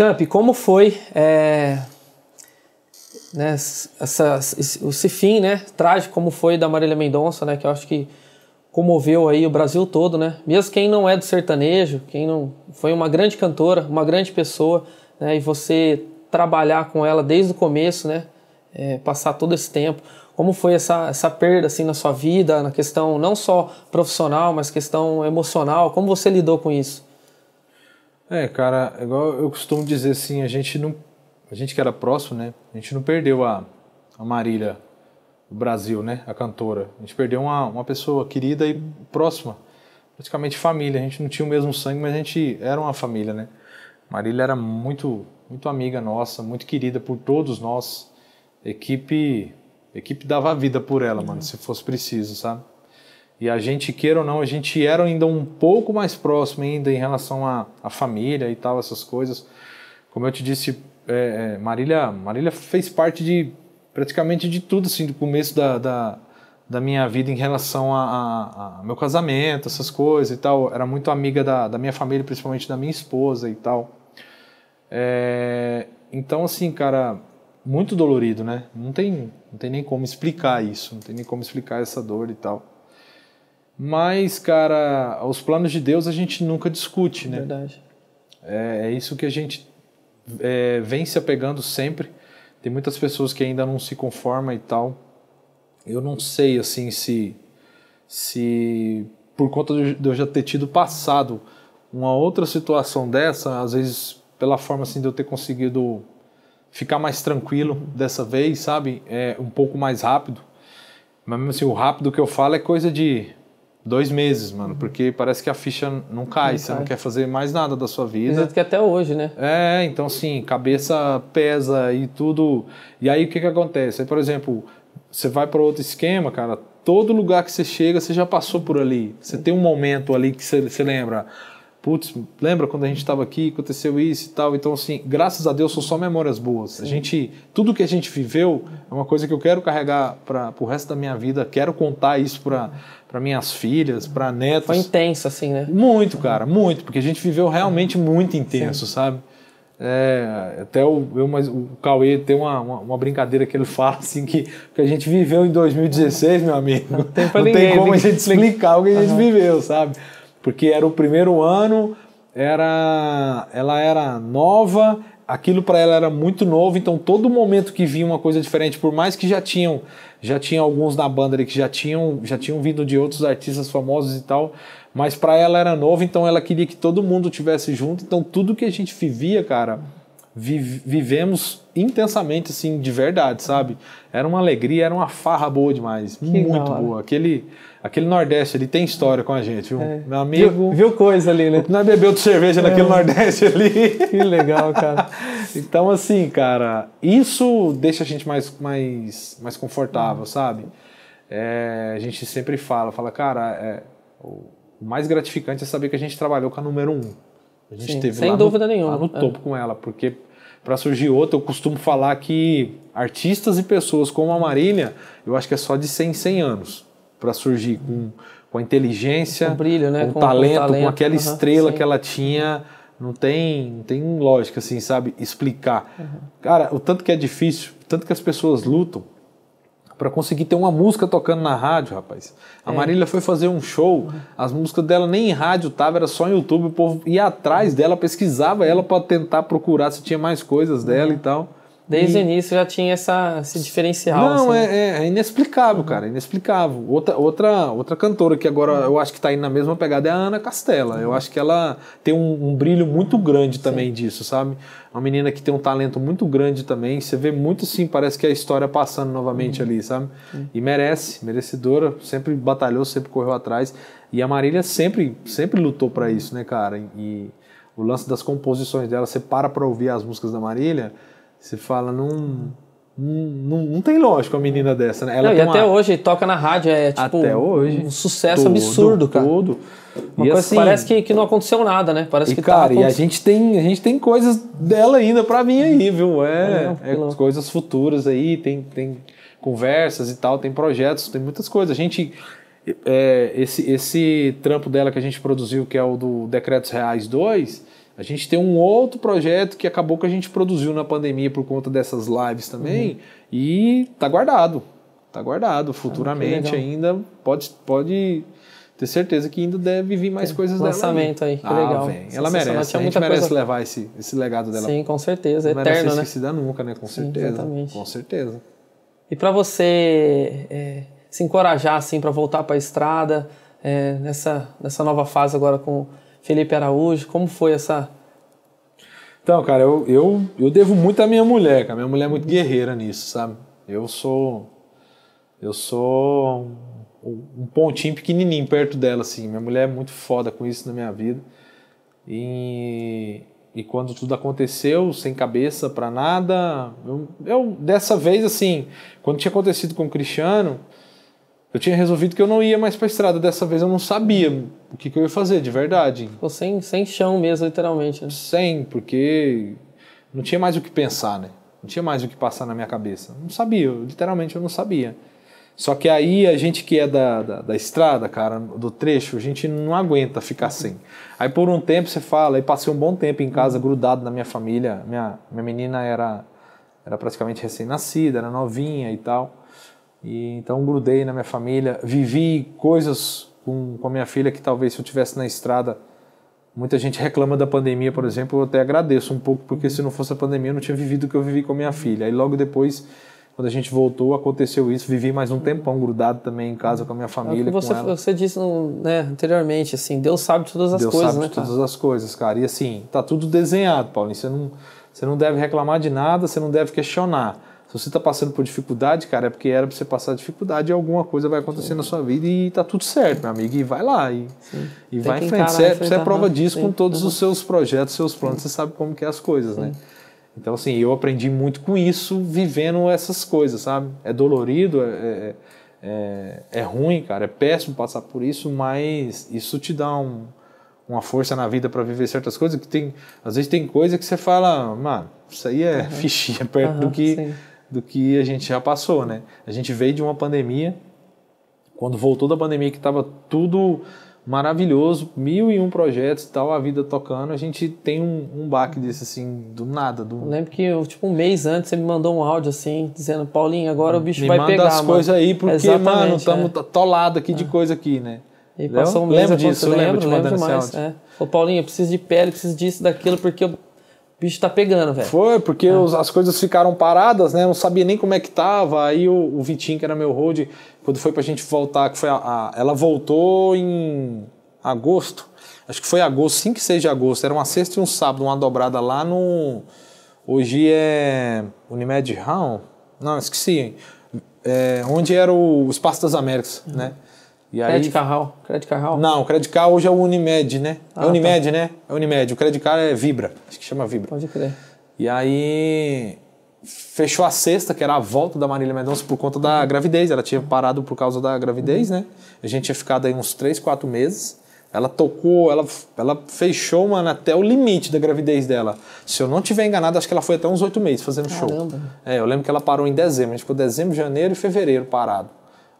Camp, como foi é, né, essa, esse fim, né, trágico como foi da Marília Mendonça, né, que eu acho que comoveu aí o Brasil todo, né? Mesmo quem não é do sertanejo, quem não foi uma grande cantora, uma grande pessoa, né, e você trabalhar com ela desde o começo, né, é, passar todo esse tempo, como foi essa, essa perda assim na sua vida, na questão não só profissional, mas questão emocional, como você lidou com isso? É, cara, igual eu costumo dizer assim, a gente não. A gente que era próximo, né? A gente não perdeu a, a Marília do Brasil, né? A cantora. A gente perdeu uma, uma pessoa querida e próxima. Praticamente família. A gente não tinha o mesmo sangue, mas a gente era uma família, né? Marília era muito, muito amiga nossa, muito querida por todos nós. Equipe, equipe dava vida por ela, mano, se fosse preciso, sabe? E a gente, queira ou não, a gente era ainda um pouco mais próximo ainda em relação à, à família e tal, essas coisas. Como eu te disse, é, é Marília, Marília fez parte de praticamente de tudo, assim, do começo da, da, da minha vida em relação a, meu casamento, essas coisas e tal. Era muito amiga da, da minha família, principalmente da minha esposa e tal. É, então, assim, cara, muito dolorido, né? Não tem, não tem nem como explicar isso, não tem nem como explicar essa dor e tal. Mas, cara, os planos de Deus a gente nunca discute, né? Verdade. É, é isso que a gente é, vem se apegando sempre. Tem muitas pessoas que ainda não se conformam e tal. Eu não sei, assim, se, se por conta de eu já ter tido passado uma outra situação dessa, às vezes pela forma assim de eu ter conseguido ficar mais tranquilo dessa vez, sabe? É, um pouco mais rápido. Mas mesmo assim, o rápido que eu falo é coisa de dois meses, mano, uhum. porque parece que a ficha não cai, não você cai. não quer fazer mais nada da sua vida. Exato que até hoje, né? É, então assim, cabeça pesa e tudo. E aí o que que acontece? Aí, por exemplo, você vai para outro esquema, cara, todo lugar que você chega, você já passou por ali. Você tem um momento ali que você, você lembra, putz, lembra quando a gente estava aqui, aconteceu isso e tal. Então, assim, graças a Deus são só memórias boas. Sim. A gente, tudo que a gente viveu é uma coisa que eu quero carregar para o resto da minha vida. Quero contar isso para para minhas filhas, para netos. Foi intenso, assim, né? Muito, cara, muito, porque a gente viveu realmente muito intenso, Sim. sabe? É, até o, eu, mas o Cauê tem uma, uma, uma, brincadeira que ele fala assim que, que a gente viveu em 2016, meu amigo. Não tem, não ninguém, tem como a gente explicar o que a gente uhum. viveu, sabe? porque era o primeiro ano, era, ela era nova, aquilo para ela era muito novo, então todo momento que vinha uma coisa diferente, por mais que já tinham, já tinha alguns na banda ali que já tinham, já tinham vindo de outros artistas famosos e tal, mas para ela era novo, então ela queria que todo mundo tivesse junto, então tudo que a gente vivia, cara, vivemos intensamente, assim, de verdade, sabe? Era uma alegria, era uma farra boa demais. Que muito boa. Aquele, aquele Nordeste ali tem história com a gente, viu? É. Meu amigo. Viu, viu, coisa ali, né? Nós bebeu de cerveja é. naquele Nordeste ali. Que legal, cara. então, assim, cara, isso deixa a gente mais, mais, mais confortável, hum. sabe? É, a gente sempre fala, fala, cara, é, o mais gratificante é saber que a gente trabalhou com a número um. A gente Sim, teve sem dúvida no, nenhuma. lá no é. topo é. com ela, porque para surgir outra, eu costumo falar que artistas e pessoas como a Marília, eu acho que é só de 100 em 100 anos para surgir com, com a inteligência, com, brilho, né? com, com, talento, com, talento, com aquela estrela que ela tinha. Não tem, não tem lógica, assim, sabe? Explicar. Uhum. Cara, o tanto que é difícil, o tanto que as pessoas lutam para conseguir ter uma música tocando na rádio, rapaz. A é. Marília foi fazer um show, as músicas dela nem em rádio tava, era só no YouTube, o povo ia atrás dela, pesquisava ela para tentar procurar se tinha mais coisas dela é. e tal. Desde e... o início já tinha essa, esse diferencial. Não, assim. é, é, é inexplicável, cara, é inexplicável. Outra, outra, outra cantora que agora eu acho que está indo na mesma pegada é a Ana Castela. Eu acho que ela tem um, um brilho muito grande também Sim. disso, sabe? É uma menina que tem um talento muito grande também. Você vê muito sim, parece que é a história passando novamente uhum. ali, sabe? E merece, merecedora, sempre batalhou, sempre correu atrás. E a Marília sempre, sempre lutou para isso, né, cara? E o lance das composições dela, você para para ouvir as músicas da Marília você fala, não. Não, não tem lógico a menina dessa, né? Ela não, e até uma... hoje toca na rádio, é tipo até hoje, um sucesso todo, absurdo, cara. Todo. e assim, que parece que, que não aconteceu nada, né? Parece e que tá cara, e a gente tem a gente tem coisas dela ainda para mim aí, viu? É, é, é coisas futuras aí, tem, tem conversas e tal, tem projetos, tem muitas coisas. A gente é, esse esse trampo dela que a gente produziu, que é o do Decretos Reais 2, a gente tem um outro projeto que acabou que a gente produziu na pandemia por conta dessas lives também uhum. e tá guardado. Tá guardado. Futuramente ah, ainda pode, pode ter certeza que ainda deve vir mais tem coisas dessa dela. Lançamento aí, que ah, legal. Ela merece. A gente merece coisa... levar esse, esse legado dela. Sim, com certeza. Não Eterno, merece esquecida né? nunca, né? Com Sim, certeza. Exatamente. Com certeza. E para você é, se encorajar assim para voltar para a estrada é, nessa, nessa nova fase agora com Felipe Araújo? Como foi essa? Então, cara, eu, eu, eu devo muito à minha mulher, cara. Minha mulher é muito guerreira nisso, sabe? Eu sou. Eu sou um pontinho pequenininho perto dela, assim. Minha mulher é muito foda com isso na minha vida. E, e quando tudo aconteceu, sem cabeça para nada, eu, eu, dessa vez, assim, quando tinha acontecido com o Cristiano, eu tinha resolvido que eu não ia mais pra estrada. Dessa vez eu não sabia o que, que eu ia fazer, de verdade. Ficou sem, sem chão mesmo, literalmente. Né? Sem, porque não tinha mais o que pensar, né? Não tinha mais o que passar na minha cabeça. Não sabia, eu, literalmente eu não sabia. Só que aí a gente que é da, da, da, estrada, cara, do trecho, a gente não aguenta ficar sem. Aí por um tempo você fala, e passei um bom tempo em casa, grudado na minha família. Minha, minha menina era, era praticamente recém-nascida, era novinha e tal. E então grudei na minha família, vivi coisas com, com a minha filha que talvez se eu tivesse na estrada, muita gente reclama da pandemia, por exemplo, eu até agradeço um pouco, porque uhum. se não fosse a pandemia eu não tinha vivido o que eu vivi com a minha filha. Aí logo depois, quando a gente voltou, aconteceu isso, vivi mais um uhum. tempão grudado também em casa com a minha é família, é você, você, disse né, anteriormente, assim, Deus sabe todas as Deus coisas, sabe né, todas cara? as coisas, cara. E assim, tá tudo desenhado, Paulinho, você não, você não deve reclamar de nada, você não deve questionar. Se você está passando por dificuldade, cara, é porque era para você passar dificuldade e alguma coisa vai acontecer Sim. na sua vida e tá tudo certo, meu amigo. E vai lá e, e vai em frente. Você, você é, é prova né? disso Sim. com todos os uhum. seus projetos, seus planos, você sabe como que é as coisas, né? Então, assim, eu aprendi muito com isso, vivendo essas coisas, sabe? É dolorido, é, é, é, é ruim, cara, é péssimo passar por isso, mas isso te dá um, uma força na vida para viver certas coisas que tem às vezes tem coisa que você fala mano isso aí é uhum. fichinha perto uhum, do que sim do que a gente já passou, né? A gente veio de uma pandemia, quando voltou da pandemia que estava tudo maravilhoso, mil e um projetos e tal, a vida tocando, a gente tem um, um baque desse, assim, do nada. Do... Eu lembro que, tipo, um mês antes, você me mandou um áudio, assim, dizendo, Paulinho, agora o bicho me vai manda pegar, as coisas aí, porque, Exatamente, mano, estamos é. tolados aqui de é. coisa aqui, né? E passou um mês, lembro disso, lembro, lembro, lembro demais. É. Ô, Paulinho, eu preciso de pele, preciso disso, daquilo, porque eu bicho tá pegando, velho. Foi, porque é. os, as coisas ficaram paradas, né? Eu não sabia nem como é que tava. Aí o, o Vitinho, que era meu road quando foi pra gente voltar, que foi a, a, ela voltou em agosto. Acho que foi agosto, 5 e 6 de agosto. Era uma sexta e um sábado, uma dobrada lá no. Hoje é. Unimed Round? Não, esqueci. É, onde era o Espaço das Américas, uhum. né? E aí, Credit Carral. Credit Não, o Credit hoje é o Unimed, né? É ah, é Unimed, tá. né? É Unimed. O Credit Carral é Vibra. Acho que chama Vibra. Pode crer. E aí fechou a sexta, que era a volta da Marília Mendonça por conta da gravidez. Ela tinha parado por causa da gravidez, né? A gente tinha ficado aí uns 3, 4 meses. Ela tocou, ela, ela fechou, mano, até o limite da gravidez dela. Se eu não tiver enganado, acho que ela foi até uns oito meses fazendo Caramba. show. É, eu lembro que ela parou em dezembro. A gente ficou dezembro, janeiro e fevereiro parado.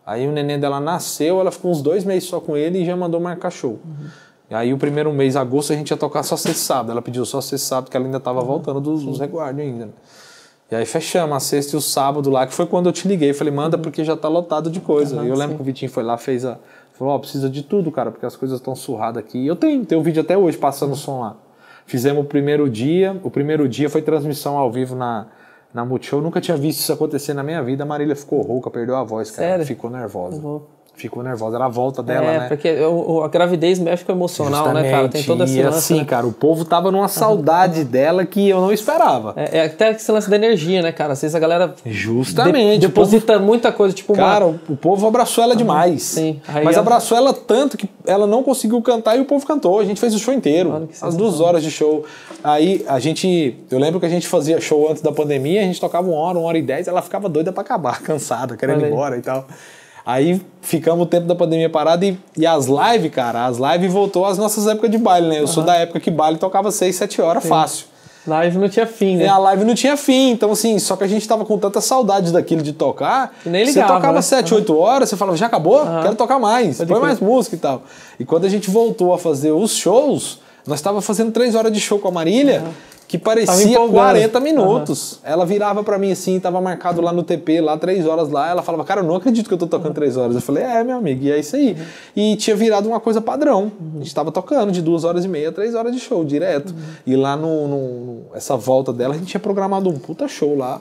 Aí o neném dela nasceu, ela ficou uns dois meses só com ele e já mandou marcar show. Uhum. Aí o primeiro mês, agosto, a gente ia tocar só sexta sábado. Ela pediu só sexta sábado, porque ela ainda estava voltando dos, dos reguardos ainda. Né? E aí fechamos a sexta e o sábado lá, que foi quando eu te liguei. Falei, manda uhum. porque já tá lotado de coisa. Uhum, e eu lembro sim. que o Vitinho foi lá, fez a. Falou, ó, oh, precisa de tudo, cara, porque as coisas estão surradas aqui. E eu tenho, tenho vídeo até hoje passando o som lá. Fizemos o primeiro dia. O primeiro dia foi transmissão ao vivo na, na Multishow, nunca tinha visto isso acontecer na minha vida. A Marília ficou rouca, perdeu a voz, cara. Sério? Ficou nervosa. Uhum ficou nervosa. Era a volta dela, é, né? porque a gravidez mexe com emocional, Justamente. né, cara? Tem toda essa E lance, assim, né? cara, o povo tava numa saudade dela que eu não esperava. É, é, até esse lance da energia, né, cara? Às vezes a galera. Justamente. De, deposita povo... muita coisa, tipo. Cara, uma... o povo abraçou ela ah, demais. Sim. Aí mas ela... abraçou ela tanto que ela não conseguiu cantar e o povo cantou. A gente fez o show inteiro. As duas horas de show. Aí a gente. Eu lembro que a gente fazia show antes da pandemia, a gente tocava uma hora, uma hora e dez, ela ficava doida pra acabar, cansada, querendo ir embora e tal. Aí ficamos o tempo da pandemia parado e, e as lives, cara, as lives voltou às nossas épocas de baile, né? Eu uhum. sou da época que baile tocava 6, 7 horas Sim. fácil. Live não tinha fim, né? É, a live não tinha fim, então assim, só que a gente tava com tanta saudade daquilo de tocar. nem ligava. Você tocava 7, né? 8 horas, você falava, já acabou? Uhum. Quero tocar mais, Pode põe mais música e tal. E quando a gente voltou a fazer os shows, nós tava fazendo 3 horas de show com a Marília. Uhum que parecia 40 minutos. Uhum. Ela virava para mim assim, tava marcado lá no TP, lá três horas lá. Ela falava, cara, eu não acredito que eu tô tocando três horas. Eu falei, é, meu amigo, e é isso aí. Uhum. E tinha virado uma coisa padrão. A gente tava tocando de duas horas e meia, a três horas de show, direto. Uhum. E lá no, no, essa volta dela, a gente tinha programado um puta show lá.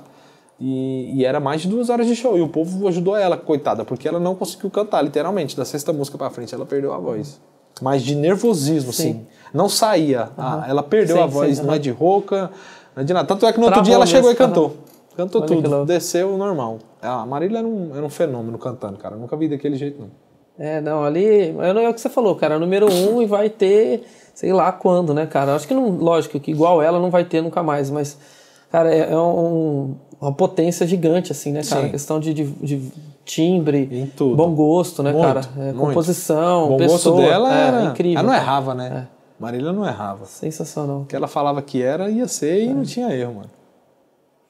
E, e, era mais de duas horas de show. E o povo ajudou ela, coitada, porque ela não conseguiu cantar, literalmente. Da sexta música pra frente, ela perdeu a voz mas de nervosismo, sim. Assim. Não saía. Uhum. Ah, ela perdeu sim, a voz, sim, não uhum. é de rouca, não é de nada. Tanto é que no outro dia ela chegou e cantou. Cantou Olha tudo, desceu normal. Ah, a Marília era um, era um fenômeno cantando, cara. Eu nunca vi daquele jeito, não. É, não, ali. é o que você falou, cara. Número um e vai ter, sei lá quando, né, cara? Acho que não. Lógico que igual ela não vai ter nunca mais, mas, cara, é, é um, uma potência gigante, assim, né, cara? A questão de, de, de timbre, bom gosto, né, muito, cara? É, composição, bom pessoa. gosto dela é, era é é incrível. Ela não errava, né? É. Marília não errava. Sensacional. O que ela falava que era, ia ser e é. não tinha erro, mano.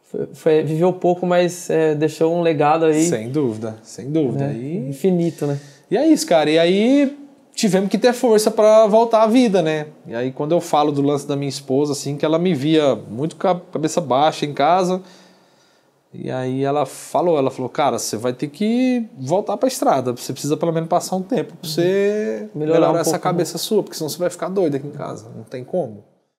Foi, foi, viveu pouco, mas deixou um legado aí. Sem dúvida, sem dúvida. E... Infinito, né? E é isso, cara. E aí tivemos que ter força para voltar à vida, né? E aí quando eu falo do lance da minha esposa, assim, que ela me via muito cabeça baixa em casa e aí ela falou, ela falou, cara, você vai ter que voltar para a estrada, você precisa pelo menos passar um tempo para você melhorar, melhorar um essa né? cabeça sua, porque senão você vai ficar doido aqui em casa, não tem como.